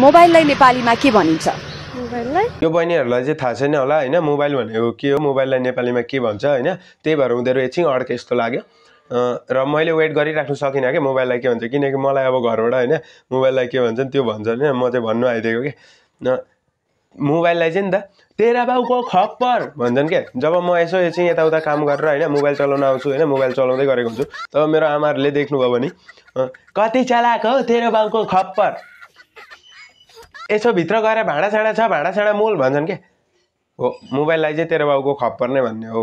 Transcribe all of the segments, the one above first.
मोबाइललाई नेपालीमा के भनिन्छ यो बहिनीहरूलाई चाहिँ थाहा छैन होला होइन मोबाइल भनेको के हो मोबाइललाई नेपालीमा के भन्छ होइन त्यही भएर उनीहरू एकछिन अड्के यस्तो लाग्यो र मैले वेट गरिराख्नु सकिनँ क्या मोबाइललाई के भन्छ किनकि मलाई अब घरबाट होइन मोबाइललाई के भन्छ त्यो भन्छ होइन म चाहिँ भन्नु आइदिएको कि मोबाइललाई चाहिँ नि त तेरा बाउको खप्पर भन्छन् क्या जब म यसो एकछिन यताउता काम गरेर होइन मोबाइल चलाउन आउँछु होइन मोबाइल चलाउँदै गरेको हुन्छु तब मेरो आमाहरूले देख्नुभयो भने कति चलाएको हो तेरो बाउको खप्पर यसो भित्र गएर भाँडासाँडा छ भाँडासाँडा मोल भन्छन् क्या हो मोबाइललाई चाहिँ तेरो बाउको खप पर्ने भन्ने हो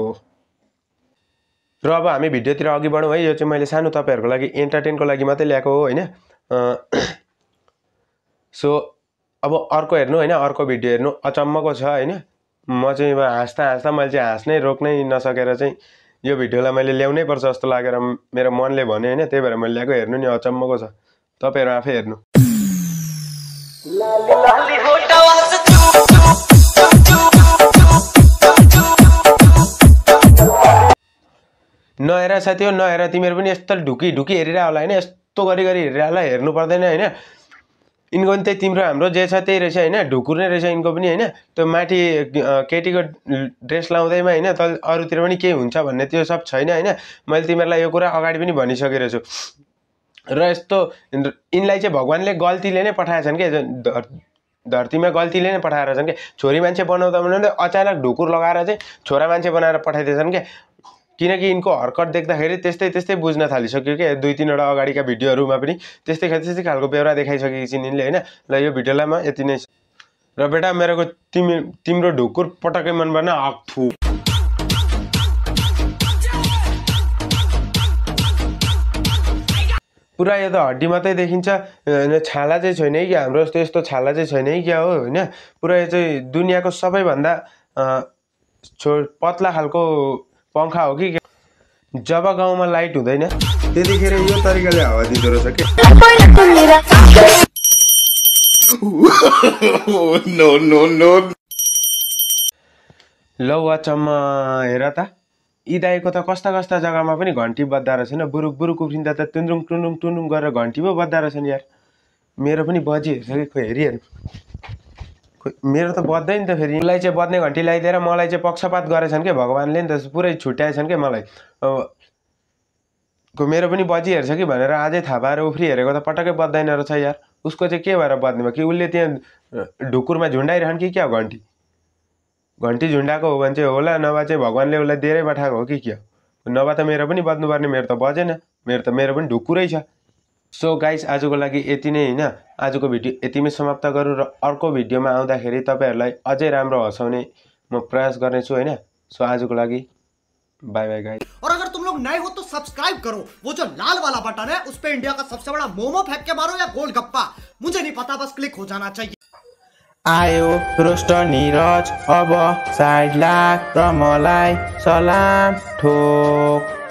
र अब हामी भिडियोतिर अघि बढौँ है यो चाहिँ मैले सानो तपाईँहरूको लागि इन्टरटेनको लागि मात्रै ल्याएको हो होइन सो अब अर्को हेर्नु होइन अर्को भिडियो हेर्नु अचम्मको छ होइन म चाहिँ अब हाँस्दा हाँस्दा मैले चाहिँ हाँस्नै रोक्नै नसकेर चाहिँ यो भिडियोलाई मैले ल्याउनै पर्छ जस्तो लागेर मेरो मनले भन्यो होइन त्यही भएर मैले ल्याएको हेर्नु नि अचम्मको छ तपाईँहरू आफै हेर्नु नहेर साथी हो नहेर तिमीहरू पनि यस्तो ढुकी ढुकी हेरिरह होला होइन यस्तो गरी गरी हेरिरह हेर्नु पर्दैन होइन यिनको पनि त्यही तिम्रो हाम्रो जे छ त्यही रहेछ होइन ढुकुर नै रहेछ यिनको पनि होइन त्यो माथि केटीको ड्रेस लाउँदैमा होइन तल अरूतिर पनि केही हुन्छ भन्ने त्यो सब छैन होइन मैले तिमीहरूलाई यो कुरा अगाडि पनि भनिसकेको छु र यस्तो यिनलाई चाहिँ भगवान्ले गल्तीले नै पठाएछन् कि धरतीमा गल्तीले नै पठाएर छन् क्या छोरी मान्छे बनाउँदा बनाउँदै अचानक ढुकुर लगाएर चाहिँ छोरा मान्छे बनाएर पठाइदिएछन् क्या किनकि यिनको हर्कट देख्दाखेरि त्यस्तै त्यस्तै बुझ्न थालिसक्यो क्या दुई तिनवटा अगाडिका भिडियोहरूमा पनि त्यस्तै त्यस्तै खालको बेहोरा देखाइसकेको छिन् यिनले होइन र यो भिडियोलाई म यति नै र बेटा मेरोको तिमी तिम्रो ढुकुर पटक्कै मन पर्न हक पुरा यो त हड्डी मात्रै देखिन्छ छाला चाहिँ छैन है क्या हाम्रो जस्तो यस्तो छाला चाहिँ छैन है क्या हो होइन पुरा यो चाहिँ दुनियाँको सबैभन्दा छो पत्ला खालको पङ्खा हो कि जब गाउँमा लाइट हुँदैन त्यतिखेर यो तरिकाले हावा दिँदो रहेछ कि ल वाचम्म हेर त इदाएको त कस्ता कस्ता जग्गामा पनि घन्टी बज्दा नि बुरुक बुरुक उफ्रिँदा त टुन्डुङ टुन्डुङ टुन्डुङ गरेर घन्टी पो बज्दा रहेछन् यार मेरो पनि बजिहेर्छ कि खोइ हेरिहेर खोइ मेरो त बज्दै नि त फेरि उसलाई चाहिँ बज्ने घन्टी लगाइदिएर मलाई चाहिँ पक्षपात गरेछन् क्या भगवान्ले नि त पुरै छुट्याएछन् क्या मलाई को मेरो पनि बजिहेर्छ कि भनेर आजै थाहा पाएर उफ्री हेरेको त पटक्कै बज्दैन रहेछ यार उसको चाहिँ के भएर बज्ने भयो कि उसले त्यहाँ ढुकुरमा झुन्डाइरहन् कि क्या घन्टी घन्टी झुन्डाको हो भने चाहिँ होला नभए चाहिँ भगवान्ले उसलाई धेरै पठाएको हो कि क्या नभए त मेरो पनि बज्नुपर्ने मेरो त बजेन मेरो त मेरो पनि ढुकुरै छ सो गाइस आजको लागि यति नै होइन आजको भिडियो यतिमै समाप्त गरौँ र अर्को भिडियोमा आउँदाखेरि तपाईँहरूलाई अझै राम्रो हँसाउने म प्रयास गर्नेछु होइन सो आजको लागि बाई बाई गाइस और अगर तुम लोग नए हो तो सब्सक्राइब करो वो जो लाल वाला बटन है उस पर इंडिया का सबसे बड़ा मोमो फेंक के मारो या गोलगप्पा मुझे नहीं पता बस क्लिक हो जाना चाहिए आयो रोष्ट निरज अब साइड लाग र मलाई सलाम ठोक